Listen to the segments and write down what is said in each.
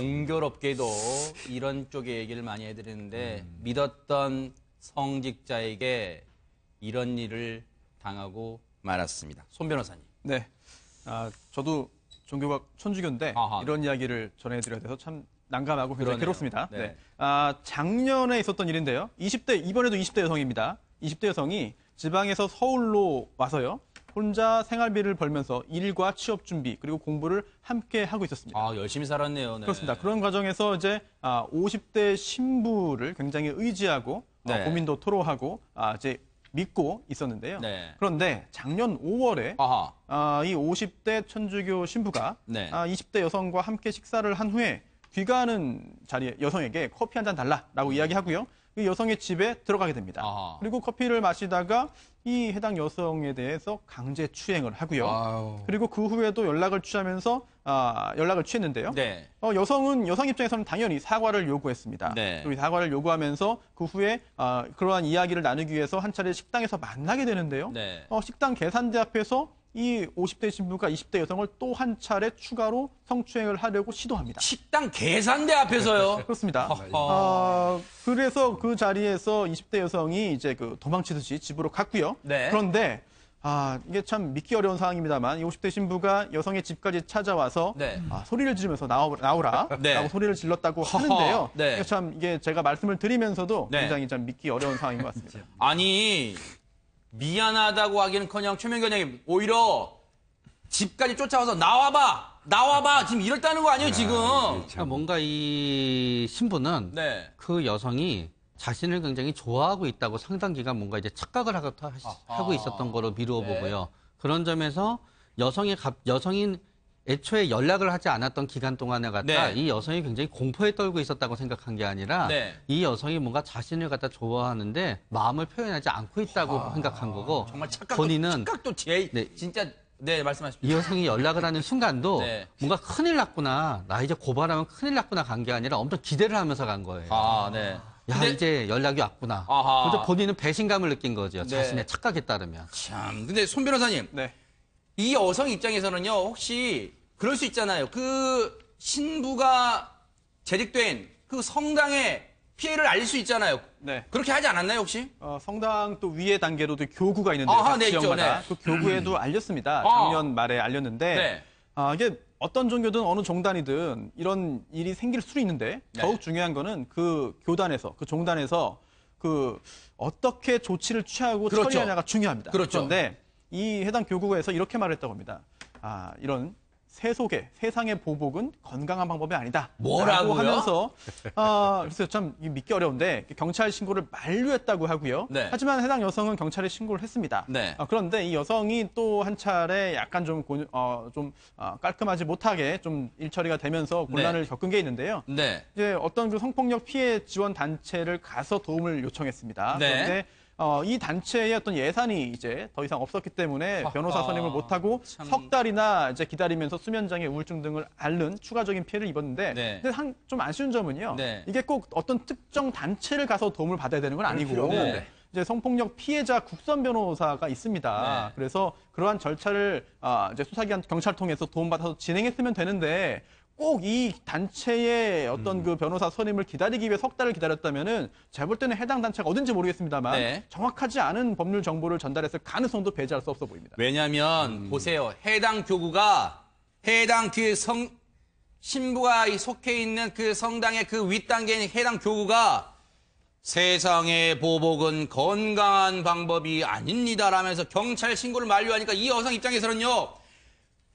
공교롭게도 이런 쪽의 얘기를 많이 해드리는데 음. 믿었던 성직자에게 이런 일을 당하고 말았습니다. 손 변호사님. 네. 아, 저도 종교가 천주교인데 아하. 이런 이야기를 전해드려야 돼서 참 난감하고 굉장히 그러네요. 괴롭습니다. 네. 네. 아, 작년에 있었던 일인데요. 20대 이번에도 20대 여성입니다. 20대 여성이 지방에서 서울로 와서요. 혼자 생활비를 벌면서 일과 취업 준비 그리고 공부를 함께 하고 있었습니다. 아 열심히 살았네요. 네. 그렇습니다. 그런 과정에서 이제 아, 50대 신부를 굉장히 의지하고 아, 네. 어, 고민도 토로하고 아, 이제 믿고 있었는데요. 네. 그런데 작년 5월에 아이 아, 50대 천주교 신부가 네. 아, 20대 여성과 함께 식사를 한 후에 귀가하는 자리에 여성에게 커피 한 잔 달라라고 이야기하고요. 그 여성의 집에 들어가게 됩니다. 아하. 그리고 커피를 마시다가 이 해당 여성에 대해서 강제 추행을 하고요. 아유. 그리고 그 후에도 연락을 취하면서 아, 연락을 취했는데요. 네. 어, 여성은 여성 입장에서는 당연히 사과를 요구했습니다. 네. 그리고 사과를 요구하면서 그 후에 아, 그러한 이야기를 나누기 위해서 한 차례 식당에서 만나게 되는데요. 네. 어, 식당 계산대 앞에서 이 50대 신부가 20대 여성을 또 한 차례 추가로 성추행을 하려고 시도합니다. 식당 계산대 앞에서요. 그렇습니다. 아, 아, 그래서 그 자리에서 20대 여성이 이제 그 도망치듯이 집으로 갔고요. 네. 그런데 아, 이게 참 믿기 어려운 상황입니다만 이 50대 신부가 여성의 집까지 찾아와서 네. 아, 소리를 지르면서 나오, 나오라 네. 라고 소리를 질렀다고 하는데요. 네. 참 이게 제가 말씀을 드리면서도 네. 굉장히 참 믿기 어려운 상황인 것 같습니다. 아니 미안하다고 하기는커녕 최명견 장님 오히려 집까지 쫓아와서 나와봐 나와봐 지금 이랬다는 거 아니에요 지금 그 뭔가 이 신부는 네. 그 여성이 자신을 굉장히 좋아하고 있다고 상당 기간 뭔가 이제 착각을 하고, 하 하고 있었던 거로 미루어 네. 보고요. 그런 점에서 여성의 여성인 애초에 연락을 하지 않았던 기간 동안에 갖다 네. 이 여성이 굉장히 공포에 떨고 있었다고 생각한 게 아니라 네. 이 여성이 뭔가 자신을 갖다 좋아하는데 마음을 표현하지 않고 있다고 와, 아, 생각한 거고 정말 착각도, 본인은 착각도 제 네. 진짜 네 말씀하십시오. 이 여성이 연락을 하는 순간도 네. 뭔가 큰일 났구나 나 이제 고발하면 큰일 났구나 간 게 아니라 엄청 기대를 하면서 간 거예요. 아 네. 야 근데... 이제 연락이 왔구나. 아하. 그래서 본인은 배신감을 느낀 거죠. 네. 자신의 착각에 따르면. 참. 근데 손 변호사님. 네. 이 여성 입장에서는요 혹시 그럴 수 있잖아요. 그 신부가 재직된 그 성당에 피해를 알릴 수 있잖아요. 네. 그렇게 하지 않았나요 혹시? 어, 성당 또 위에 단계로도 교구가 있는데 아, 네, 있죠, 네. 그 교구에도 음. 알렸습니다. 아. 작년 아. 말에 알렸는데 네. 아, 이게 어떤 종교든 어느 종단이든 이런 일이 생길 수도 있는데 네. 더욱 중요한 거는 그 교단에서 그 종단에서 그 어떻게 조치를 취하고 그렇죠. 처리하냐가 중요합니다. 그렇죠. 그런데 이 해당 교구에서 이렇게 말했다고 합니다. 아, 이런 세속의 세상의 보복은 건강한 방법이 아니다. 뭐라고 하면서 아, 어, 그래서 참 믿기 어려운데 경찰 신고를 만류했다고 하고요. 네. 하지만 해당 여성은 경찰에 신고를 했습니다. 네. 아, 그런데 이 여성이 또 한 차례 약간 좀좀 어, 아, 깔끔하지 못하게 좀 일처리가 되면서 네. 곤란을 네. 겪은 게 있는데요. 네. 이제 어떤 그 성폭력 피해 지원 단체를 가서 도움을 요청했습니다. 네. 그런데 어, 이 단체의 어떤 예산이 이제 더 이상 없었기 때문에 변호사 선임을 못하고 참... 석 달이나 이제 기다리면서 수면장애 우울증 등을 앓는 추가적인 피해를 입었는데 네. 근데 한, 좀 아쉬운 점은요. 네. 이게 꼭 어떤 특정 단체를 가서 도움을 받아야 되는 건 아니고 네. 이제 성폭력 피해자 국선 변호사가 있습니다. 네. 그래서 그러한 절차를 아, 이제 수사기관 경찰 통해서 도움받아서 진행했으면 되는데 꼭이 단체의 어떤 음. 그 변호사 선임을 기다리기 위해 석 달을 기다렸다면은 제볼 때는 해당 단체가 어딘지 모르겠습니다만 네. 정확하지 않은 법률 정보를 전달했을 가능성도 배제할 수 없어 보입니다. 왜냐하면 음. 보세요. 해당 교구가 해당 그성 신부가 속해 있는 그 성당의 그 윗단계인 해당 교구가 세상의 보복은 건강한 방법이 아닙니다라면서 경찰 신고를 만료하니까 이 여성 입장에서는요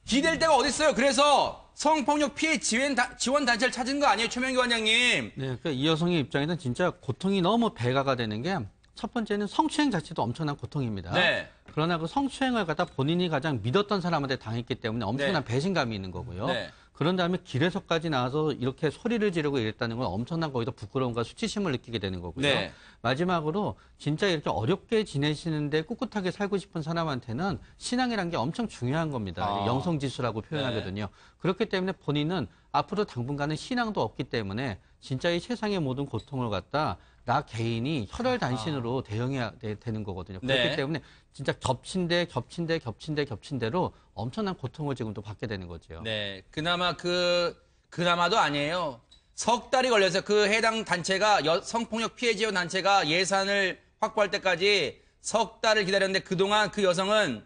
기댈 데가 어딨어요. 그래서 성폭력 피해 지원, 지원 단체를 찾은 거 아니에요, 최명기 원장님? 네, 그러니까 이 여성의 입장에서는 진짜 고통이 너무 배가가 되는 게 첫 번째는 성추행 자체도 엄청난 고통입니다. 네. 그러나 그 성추행을 갖다 본인이 가장 믿었던 사람한테 당했기 때문에 엄청난 네. 배신감이 있는 거고요. 네. 그런 다음에 길에서까지 나와서 이렇게 소리를 지르고 이랬다는 건 엄청난 거기서 부끄러움과 수치심을 느끼게 되는 거고요. 네. 마지막으로 진짜 이렇게 어렵게 지내시는데 꿋꿋하게 살고 싶은 사람한테는 신앙이란 게 엄청 중요한 겁니다. 아. 영성지수라고 표현하거든요. 네. 그렇기 때문에 본인은 앞으로 당분간은 신앙도 없기 때문에 진짜 이 세상의 모든 고통을 갖다 나 개인이 혈혈 단신으로 아. 대응해야 되, 는 거거든요. 그렇기 네. 때문에 진짜 겹친데 겹친데 겹친데 겹친대로 엄청난 고통을 지금 도 받게 되는 거죠. 네, 그나마 그 그나마도 아니에요. 석 달이 걸려서 그 해당 단체가 여, 성폭력 피해 지원 단체가 예산을 확보할 때까지 석 달을 기다렸는데 그동안 그 여성은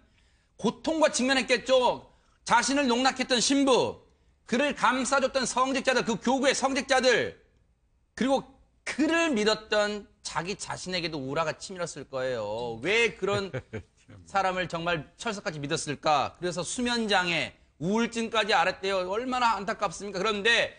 고통과 직면했겠죠. 자신을 농락했던 신부, 그를 감싸줬던 성직자들, 그 교구의 성직자들, 그리고 그를 믿었던 자기 자신에게도 우라가 치밀었을 거예요. 왜 그런 사람을 정말 철석같이 믿었을까? 그래서 수면장애, 우울증까지 알았대요. 얼마나 안타깝습니까? 그런데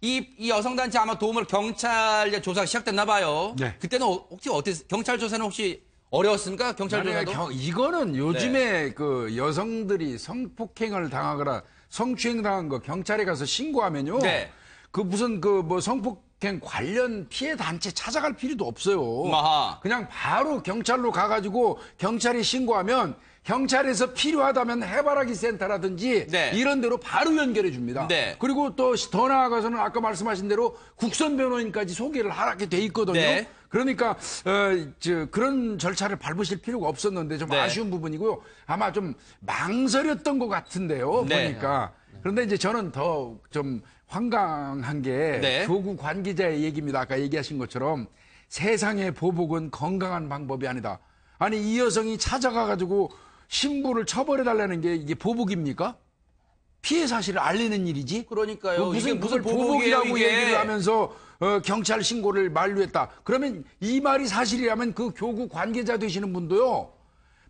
이, 이 여성단체 아마 도움을 경찰 조사가 시작됐나 봐요. 네. 그때는 어, 혹시 어땠, 경찰 조사는 혹시 어려웠습니까? 경찰 조사도? 경, 이거는 요즘에 네. 그 여성들이 성폭행을 당하거나 성추행 당한 거 경찰에 가서 신고하면요. 네. 그 무슨 그 뭐 성폭 그냥 관련 피해 단체 찾아갈 필요도 없어요. 아하. 그냥 바로 경찰로 가가지고 경찰에 신고하면 경찰에서 필요하다면 해바라기 센터라든지 네. 이런 데로 바로 연결해 줍니다. 네. 그리고 또 더 나아가서는 아까 말씀하신 대로 국선 변호인까지 소개를 하게 돼 있거든요. 네. 그러니까 어, 저, 그런 절차를 밟으실 필요가 없었는데 좀 네. 아쉬운 부분이고요. 아마 좀 망설였던 것 같은데요. 네. 보니까. 그런데 이제 저는 더 좀 황당한 게 네. 조구 관계자의 얘기입니다. 아까 얘기하신 것처럼 세상의 보복은 건강한 방법이 아니다. 아니 이 여성이 찾아가 가지고 신부를 처벌해 달라는 게 이게 보복입니까? 피해 사실을 알리는 일이지. 그러니까요. 뭐 무슨 무슨 보복이라고 이게. 얘기를 하면서 어, 경찰 신고를 만류했다. 그러면 이 말이 사실이라면 그 교구 관계자 되시는 분도요.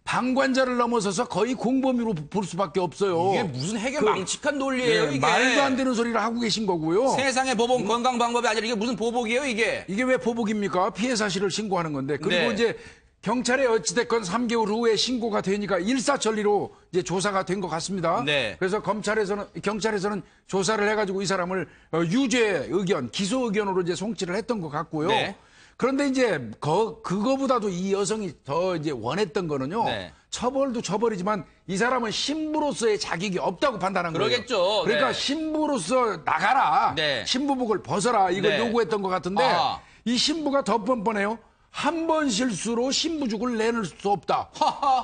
방관자를 넘어서서 거의 공범으로 볼 수밖에 없어요. 이게 무슨 해계 그, 망측한 논리예요, 네, 이게. 말도 안 되는 소리를 하고 계신 거고요. 세상의 보복 음, 건강 방법이 아니라 이게 무슨 보복이에요, 이게? 이게 왜 보복입니까? 피해 사실을 신고하는 건데. 그리고 네. 이제 경찰에 어찌됐건 3개월 후에 신고가 되니까 일사천리로 이제 조사가 된 것 같습니다. 네. 그래서 검찰에서는 경찰에서는 조사를 해가지고 이 사람을 어, 유죄 의견, 기소 의견으로 이제 송치를 했던 것 같고요. 네. 그런데 이제 거, 그거보다도 이 여성이 더 이제 원했던 거는요. 네. 처벌도 처벌이지만 이 사람은 신부로서의 자격이 없다고 판단한 그러겠죠. 거예요. 그러니까 네. 신부로서 나가라. 네. 신부복을 벗어라. 이걸 네. 요구했던 것 같은데 아. 이 신부가 더 뻔뻔해요. 한 번 실수로 신부죽을 내놓을 수 없다.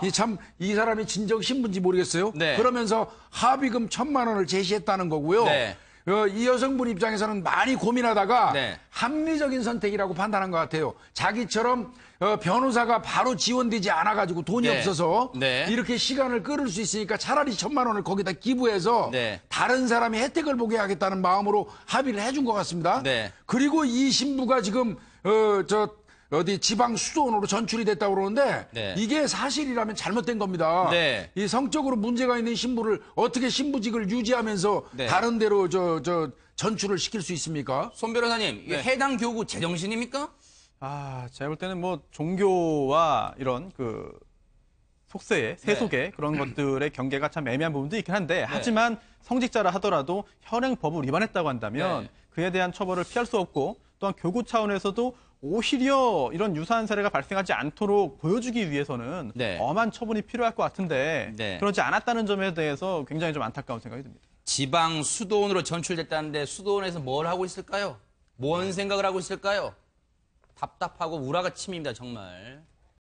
이 참 이 사람이 진정 신부인지 모르겠어요. 네. 그러면서 합의금 천만 원을 제시했다는 거고요. 네. 어, 이 여성분 입장에서는 많이 고민하다가 합리적인 선택이라고 판단한 것 같아요. 자기처럼 어, 변호사가 바로 지원되지 않아가지고 돈이 네. 없어서 네. 이렇게 시간을 끌을 수 있으니까 차라리 천만 원을 거기다 기부해서 네. 다른 사람이 혜택을 보게 하겠다는 마음으로 합의를 해준 것 같습니다. 네. 그리고 이 신부가 지금 어, 저 어디 지방 수도원으로 전출이 됐다고 그러는데 네. 이게 사실이라면 잘못된 겁니다. 네. 이 성적으로 문제가 있는 신부를 어떻게 신부직을 유지하면서 네. 다른 데로 저 저 전출을 시킬 수 있습니까? 손 변호사님, 이 네. 해당 교구 제정신입니까? 아, 제가 볼 때는 뭐 종교와 이런 그 속세의 네. 세속의 그런 것들의 경계가 참 애매한 부분도 있긴 한데 네. 하지만 성직자라 하더라도 현행 법을 위반했다고 한다면 그에 대한 처벌을 피할 수 없고 또한 교구 차원에서도 오히려 이런 유사한 사례가 발생하지 않도록 보여주기 위해서는 네. 엄한 처분이 필요할 것 같은데 네. 그렇지 않았다는 점에 대해서 굉장히 좀 안타까운 생각이 듭니다. 지방 수도원으로 전출됐다는데 수도원에서 뭘 하고 있을까요? 뭔 생각을 하고 있을까요? 답답하고 우라가 침입니다, 정말.